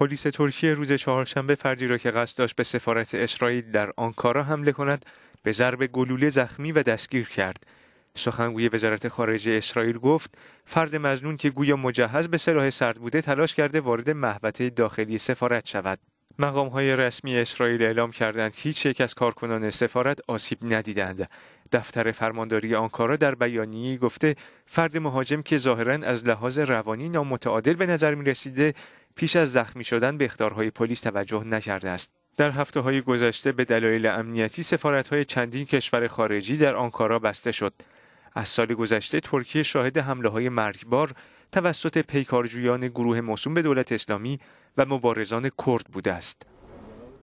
پلیس ترکیه روز چهارشنبه فردی را که قصد داشت به سفارت اسرائیل در آنکارا حمله کند به ضرب گلوله زخمی و دستگیر کرد سخنگوی وزارت خارجه اسرائیل گفت فرد مزنون که گویا مجهز به سلاح سرد بوده تلاش کرده وارد محوطه داخلی سفارت شود مقام های رسمی اسرائیل اعلام کردند که هیچ یک از کارکنان سفارت آسیب ندیدند دفتر فرمانداری آنکارا در بیانیه گفته فرد مهاجم که ظاهرا از لحاظ روانی نامتعادل به نظر می پیش از زخمی شدن به اخطارهای پلیس توجه نکرده است در هفته های گذشته به دلایل امنیتی سفارت های چندین کشور خارجی در آنکارا بسته شد از سال گذشته ترکیه شاهد حمله های مرگبار توسط پیکارجویان گروه موسوم به دولت اسلامی و مبارزان کرد بوده است